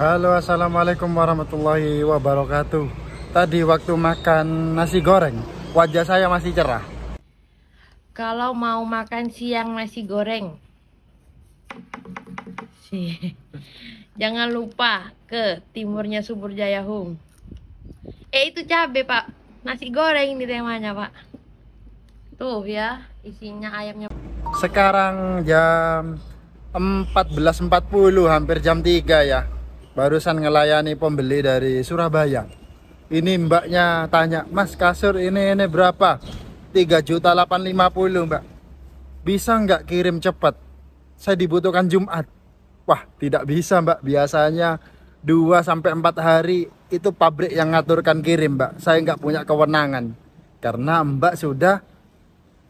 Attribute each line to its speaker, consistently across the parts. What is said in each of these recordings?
Speaker 1: Halo assalamualaikum warahmatullahi wabarakatuh Tadi waktu makan nasi goreng Wajah saya masih cerah Kalau mau makan siang nasi goreng sih. Jangan lupa ke timurnya Subur Jaya Home Eh itu cabe pak Nasi goreng ini temanya pak Tuh ya isinya ayamnya Sekarang jam 14.40 hampir jam 3 ya barusan ngelayani pembeli dari Surabaya ini mbaknya tanya mas kasur ini ini berapa 3 juta 850 mbak bisa nggak kirim cepat saya dibutuhkan Jumat wah tidak bisa mbak biasanya 2 sampai 4 hari itu pabrik yang ngaturkan kirim mbak saya nggak punya kewenangan karena mbak sudah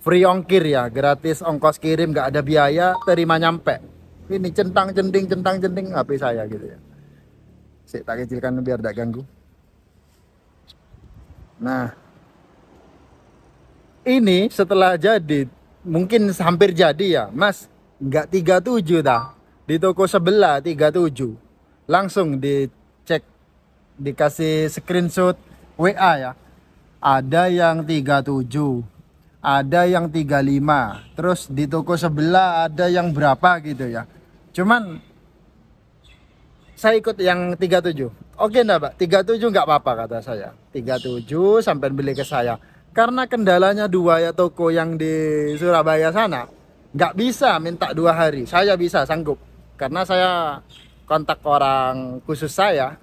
Speaker 1: free ongkir ya gratis ongkos kirim nggak ada biaya terima nyampe ini centang centing centang centing HP saya gitu ya saya tak kecilkan biar tidak ganggu. Nah, ini setelah jadi, mungkin hampir jadi ya, Mas. Nggak 37 dah. Di toko sebelah 37. Langsung dicek, dikasih screenshot WA ya. Ada yang 37, ada yang 35. Terus di toko sebelah ada yang berapa gitu ya. Cuman saya ikut yang 37. Oke enggak, Pak? 37 enggak apa-apa kata saya. 37 sampai beli ke saya. Karena kendalanya dua ya toko yang di Surabaya sana nggak bisa minta dua hari. Saya bisa sanggup karena saya kontak orang khusus saya.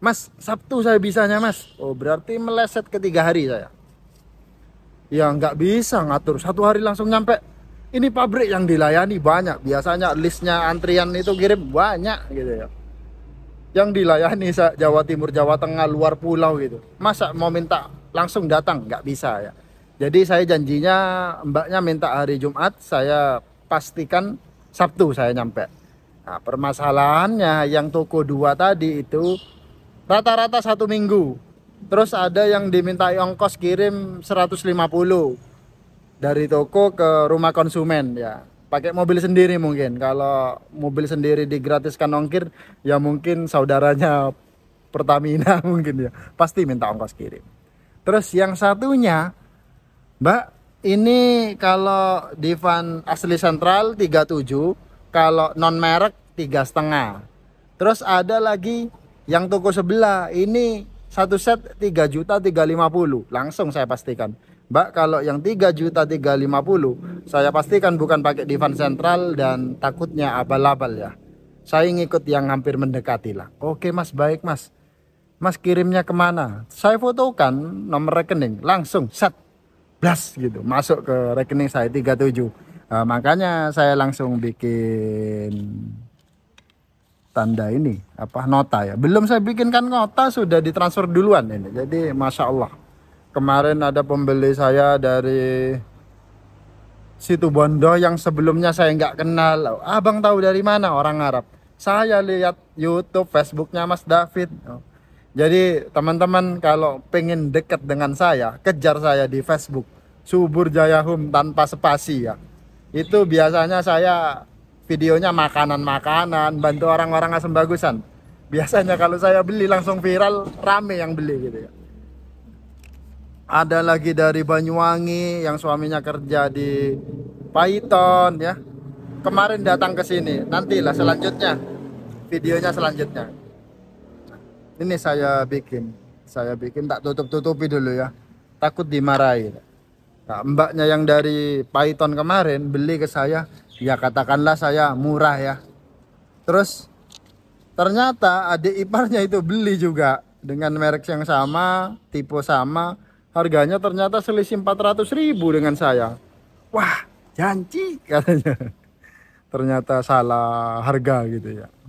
Speaker 1: Mas, Sabtu saya bisanya, Mas. Oh, berarti meleset ke tiga hari saya. Ya nggak bisa ngatur satu hari langsung nyampe ini pabrik yang dilayani banyak biasanya listnya antrian itu kirim banyak gitu ya yang dilayani Jawa Timur, Jawa Tengah, luar pulau gitu. Masa mau minta langsung datang? Nggak bisa ya. Jadi saya janjinya mbaknya minta hari Jumat, saya pastikan Sabtu saya nyampe. Nah, permasalahannya yang toko dua tadi itu rata-rata satu minggu. Terus ada yang diminta ongkos kirim 150 dari toko ke rumah konsumen ya pakai mobil sendiri mungkin kalau mobil sendiri digratiskan ongkir ya mungkin saudaranya Pertamina mungkin ya pasti minta ongkos kirim terus yang satunya Mbak ini kalau di van asli sentral 37 kalau non merek tiga setengah terus ada lagi yang toko sebelah ini satu set tiga juta tiga lima puluh langsung saya pastikan Mbak kalau yang 3 juta 350 saya pastikan bukan pakai divan sentral dan takutnya abal-abal ya. Saya ngikut yang hampir mendekati lah. Oke mas baik mas. Mas kirimnya kemana? Saya fotokan nomor rekening langsung set blast gitu masuk ke rekening saya 37. tujuh. Eh, makanya saya langsung bikin tanda ini apa nota ya belum saya bikinkan nota sudah ditransfer duluan ini jadi masya Allah kemarin ada pembeli saya dari situ Bondo yang sebelumnya saya nggak kenal abang tahu dari mana orang Arab saya lihat YouTube Facebooknya Mas David jadi teman-teman kalau pengen deket dengan saya kejar saya di Facebook subur jayahum tanpa spasi ya itu biasanya saya videonya makanan-makanan bantu orang-orang asem bagusan biasanya kalau saya beli langsung viral rame yang beli gitu ya ada lagi dari Banyuwangi yang suaminya kerja di Python ya kemarin datang ke sini nantilah selanjutnya videonya selanjutnya ini saya bikin saya bikin tak tutup-tutupi dulu ya takut dimarahi nah, mbaknya yang dari Python kemarin beli ke saya ya katakanlah saya murah ya terus ternyata adik iparnya itu beli juga dengan merek yang sama tipe sama Harganya ternyata selisih 400 ribu dengan saya. Wah, janji katanya. Ternyata salah harga gitu ya.